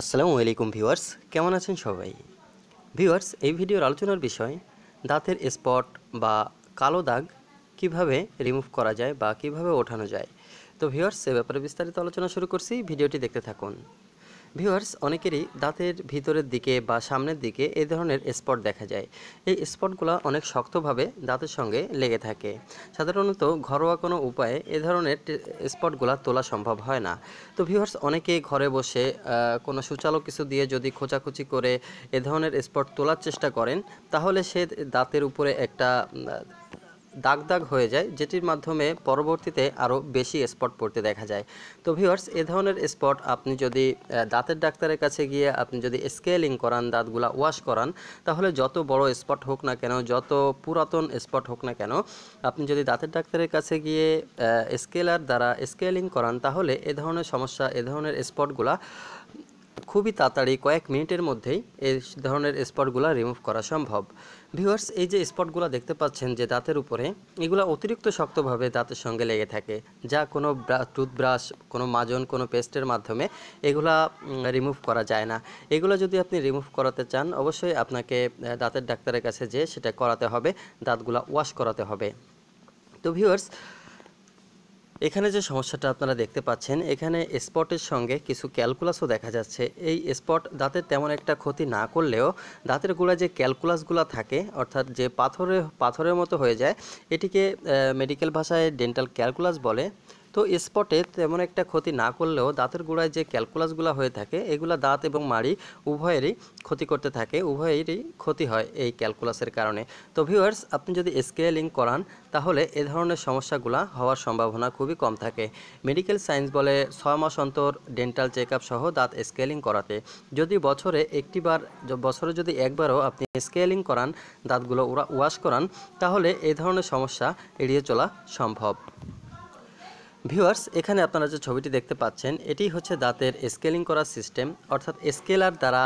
আসসালামু আলাইকুম ভিউয়ার্স কেমন আছেন সবাই ভিউয়ার্স এই ভিডিওর আলোচনার বিষয় দাঁতের স্পট বা কালো দাগ কিভাবে রিমুভ করা যায় বা কিভাবে ওঠানো যায় তো ভিউয়ার্স এ ব্যাপারে বিস্তারিত আলোচনা শুরু করছি ভিডিওটি দেখতে থাকুন ভিউয়ার্স অনেকেরই দাঁতের ভিতরের দিকে বা সামনের দিকে এ ধরনের স্পট দেখা যায় এই স্পটগুলো অনেক শক্তভাবে দাঁতের সঙ্গে লেগে থাকে সাধারণত ঘরোয়া কোনো উপায়ে এ ধরনের স্পটগুলো তোলা সম্ভব হয় না তো ভিউয়ার্স অনেকে ঘরে বসে কোনো সুচালক কিছু দিয়ে যদি খোঁচাখুচি করে এ ধরনের স্পট তোলার চেষ্টা করেন তাহলে সে দাঁতের উপরে একটা দাগ দাগ হয়ে যায় যেটির মাধ্যমে পরবর্তীতে আরও বেশি স্পট পড়তে দেখা যায় তো ভিওয়ার্স এ ধরনের স্পট আপনি যদি দাঁতের ডাক্তারের কাছে গিয়ে আপনি যদি স্কেলিং করান দাঁতগুলা ওয়াশ করান তাহলে যত বড় স্পট হোক না কেন যত পুরাতন স্পট হোক না কেন আপনি যদি দাঁতের ডাক্তারের কাছে গিয়ে স্কেলার দ্বারা স্কেলিং করান তাহলে এ ধরনের সমস্যা এ ধরনের স্পটগুলা খুবই তাড়াতাড়ি কয়েক মিনিটের মধ্যেই এই ধরনের স্পটগুলো রিমুভ করা সম্ভব ভিউয়ার্স এই যে স্পটগুলো দেখতে পাচ্ছেন যে দাঁতের উপরে এগুলো অতিরিক্ত শক্তভাবে দাঁতের সঙ্গে লেগে থাকে যা কোনো টুথব্রাশ কোনো মাজন কোনো পেস্টের মাধ্যমে এগুলা রিমুভ করা যায় না এগুলো যদি আপনি রিমুভ করাতে চান অবশ্যই আপনাকে দাঁতের ডাক্তারের কাছে যেয়ে সেটা করাতে হবে দাঁতগুলো ওয়াশ করাতে হবে তো ভিউয়ার্স এখানে যে সমস্যাটা আপনারা দেখতে পাচ্ছেন এখানে স্পটের সঙ্গে কিছু ক্যালকুলাসও দেখা যাচ্ছে এই স্পট দাঁতের তেমন একটা ক্ষতি না করলেও দাঁতের গোড়া যে ক্যালকুলাসগুলো থাকে অর্থাৎ যে পাথরে পাথরের মতো হয়ে যায় এটিকে মেডিকেল ভাষায় ডেন্টাল ক্যালকুলাস বলে তো স্পটে তেমন একটা ক্ষতি না করলেও দাঁতের গোড়ায় যে ক্যালকুলাসগুলো হয়ে থাকে এগুলো দাঁত এবং মাড়ি উভয়েরই ক্ষতি করতে থাকে উভয়েরই ক্ষতি হয় এই ক্যালকুলাসের কারণে তো ভিউয়ার্স আপনি যদি স্কেলিং করান তাহলে এ ধরনের সমস্যাগুলো হওয়ার সম্ভাবনা খুবই কম থাকে মেডিকেল সায়েন্স বলে ছয় মাস অন্তর ডেন্টাল চেক সহ দাঁত স্কেলিং করাতে যদি বছরে একটিবার বছরে যদি একবারও আপনি স্কেলিং করান দাঁতগুলো ওয়াশ করান তাহলে এ ধরনের সমস্যা এড়িয়ে চলা সম্ভব ভিউয়ার্স এখানে আপনারা যে ছবিটি দেখতে পাচ্ছেন এটি হচ্ছে দাঁতের স্কেলিং করার সিস্টেম অর্থাৎ স্কেলার দ্বারা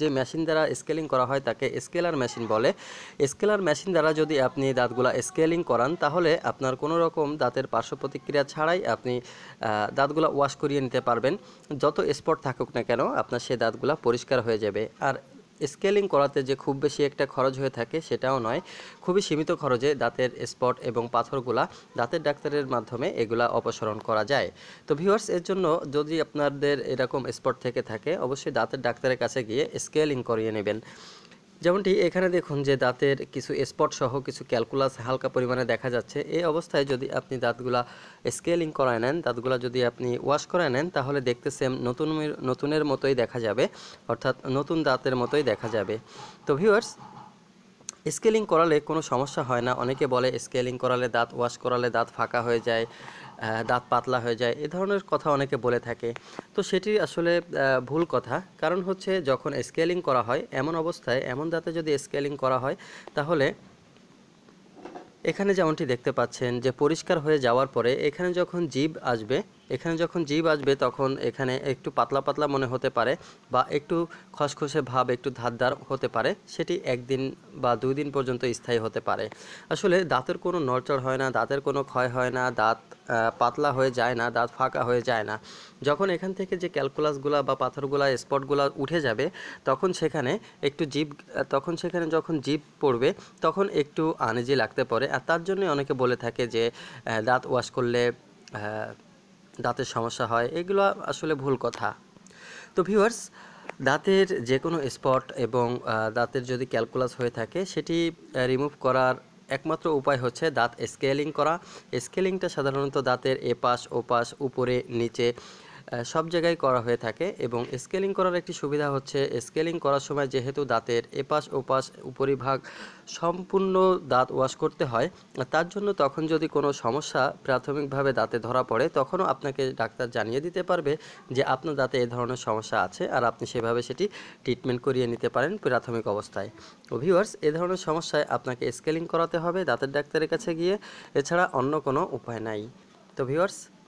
যে মেশিন দ্বারা স্কেলিং করা হয় তাকে স্কেলার মেশিন বলে স্কেলার মেশিন দ্বারা যদি আপনি দাঁতগুলা স্কেলিং করান তাহলে আপনার কোনো রকম দাঁতের পার্শ্ব প্রতিক্রিয়া ছাড়াই আপনি দাঁতগুলা ওয়াশ করিয়ে নিতে পারবেন যত স্পট থাকুক না কেন আপনার সেই দাঁতগুলা পরিষ্কার হয়ে যাবে আর স্কেলিং করাতে যে খুব বেশি একটা খরচ হয়ে থাকে সেটাও নয় খুবই সীমিত খরচে দাঁতের স্পট এবং পাথরগুলা দাঁতের ডাক্তারের মাধ্যমে এগুলা অপসারণ করা যায় তো ভিউয়ার্স এর জন্য যদি আপনাদের এরকম স্পট থেকে থাকে অবশ্যই দাঁতের ডাক্তারের কাছে গিয়ে স্কেলিং করিয়ে নেবেন যেমনটি এখানে দেখুন যে দাঁতের কিছু স্পট সহ কিছু ক্যালকুলাস হালকা পরিমাণে দেখা যাচ্ছে এই অবস্থায় যদি আপনি দাঁতগুলা স্কেলিং করায় নেন দাঁতগুলা যদি আপনি ওয়াশ করায় নেন তাহলে দেখতে সেম নতুন নতুনের মতোই দেখা যাবে অর্থাৎ নতুন দাঁতের মতোই দেখা যাবে তো ভিউয়ার্স স্কেলিং করালে কোনো সমস্যা হয় না অনেকে বলে স্কেলিং করালে দাঁত ওয়াশ করালে দাঁত ফাঁকা হয়ে যায় দাঁত পাতলা হয়ে যায় এ ধরনের কথা অনেকে বলে থাকে তো সেটি আসলে ভুল কথা কারণ হচ্ছে যখন স্কেলিং করা হয় এমন অবস্থায় এমন দাঁতে যদি স্কেলিং করা হয় তাহলে এখানে যেমনটি দেখতে পাচ্ছেন যে পরিষ্কার হয়ে যাওয়ার পরে এখানে যখন জীব আসবে এখানে যখন জীব আসবে তখন এখানে একটু পাতলা পাতলা মনে হতে পারে বা একটু খসখসে ভাব একটু ধারদার হতে পারে সেটি একদিন বা দুই দিন পর্যন্ত স্থায়ী হতে পারে আসলে দাঁতের কোনো নড়চড় হয় না দাঁতের কোনো ক্ষয় হয় না দাঁত পাতলা হয়ে যায় না দাঁত ফাঁকা হয়ে যায় না যখন এখান থেকে যে ক্যালকুলাসগুলো বা পাথরগুলো স্পটগুলো উঠে যাবে তখন সেখানে একটু জিপ তখন সেখানে যখন জিপ পড়বে তখন একটু আনেজি লাগতে পারে আর তার জন্য অনেকে বলে থাকে যে দাঁত ওয়াশ করলে দাঁতের সমস্যা হয় এগুলো আসলে ভুল কথা তো ভিউয়ার্স দাঁতের যে কোনো স্পট এবং দাঁতের যদি ক্যালকুলাস হয়ে থাকে সেটি রিমুভ করার একমাত্র উপায় হচ্ছে দাঁত স্কেলিং করা স্কেলিংটা সাধারণত দাঁতের এপাশ ওপাশ উপরে নিচে সব জায়গায় করা হয়ে থাকে এবং স্কেলিং করার একটি সুবিধা হচ্ছে স্কেলিং করার সময় যেহেতু দাঁতের এপাশ ওপাশ উপরিভাগ সম্পূর্ণ দাঁত ওয়াশ করতে হয় তার জন্য তখন যদি কোনো সমস্যা প্রাথমিকভাবে দাঁতে ধরা পড়ে তখনও আপনাকে ডাক্তার জানিয়ে দিতে পারবে যে আপনার দাঁতে এ ধরনের সমস্যা আছে আর আপনি সেভাবে সেটি ট্রিটমেন্ট করিয়ে নিতে পারেন প্রাথমিক অবস্থায় ভিউয়ার্স এ ধরনের সমস্যায় আপনাকে স্কেলিং করাতে হবে দাঁতের ডাক্তারের কাছে গিয়ে এছাড়া অন্য কোনো উপায় নাই তো ভিউয়ার্স